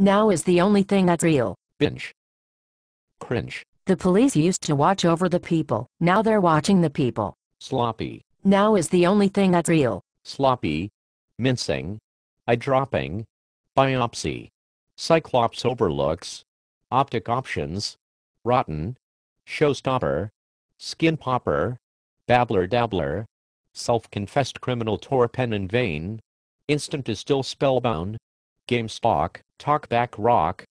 Now is the only thing that's real. Binge. Cringe. The police used to watch over the people, now they're watching the people. Sloppy. Now is the only thing that's real. Sloppy. Mincing. Eye dropping. Biopsy. Cyclops overlooks. Optic options. Rotten. Showstopper. Skin popper. Babbler dabbler. Self-confessed criminal tore pen in vain. Instant is still spellbound. GameSpock, TalkBack Rock,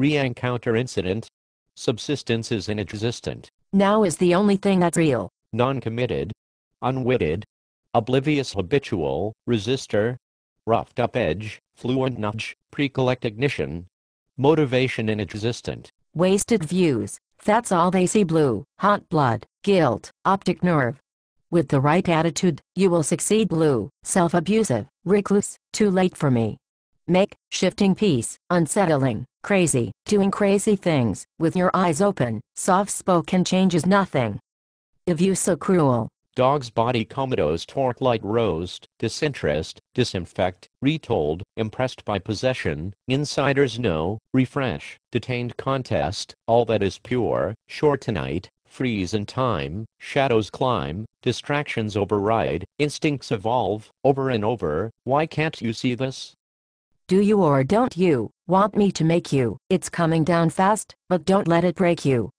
Reencounter Incident, Subsistence is inexistent. Now is the only thing that's real. Non-committed, unwitted, oblivious habitual, resistor, roughed up edge, fluent nudge, pre-collect ignition, motivation inexistent. Wasted views, that's all they see blue, hot blood, guilt, optic nerve. With the right attitude, you will succeed blue, self-abusive, recluse, too late for me make, shifting peace, unsettling, crazy, doing crazy things, with your eyes open, soft-spoken changes nothing. If you so cruel. Dog's body comatose torque light roast, disinterest, disinfect, retold, impressed by possession, insiders know, refresh, detained contest, all that is pure, short tonight, freeze in time, shadows climb, distractions override, instincts evolve, over and over, why can't you see this? do you or don't you, want me to make you? It's coming down fast, but don't let it break you.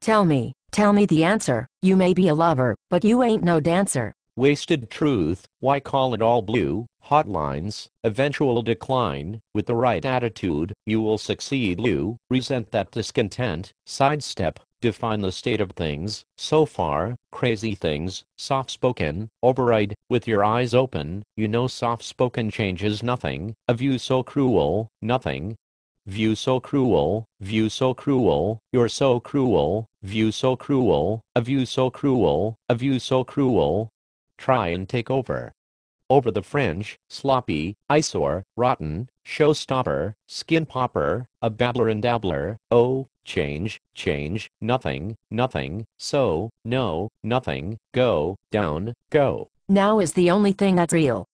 Tell me, tell me the answer, you may be a lover, but you ain't no dancer. Wasted truth, why call it all blue, hotlines, eventual decline, with the right attitude, you will succeed you, resent that discontent, sidestep, define the state of things, so far, crazy things, soft spoken, override, with your eyes open, you know soft spoken changes nothing, a view so cruel, nothing. View so cruel, view so cruel, you're so cruel, view so cruel, a view so cruel, a view so cruel. Try and take over. Over the fringe, sloppy, eyesore, rotten, Showstopper, Skin Popper, A Babbler and Dabbler, Oh, Change, Change, Nothing, Nothing, So, No, Nothing, Go, Down, Go. Now is the only thing that's real.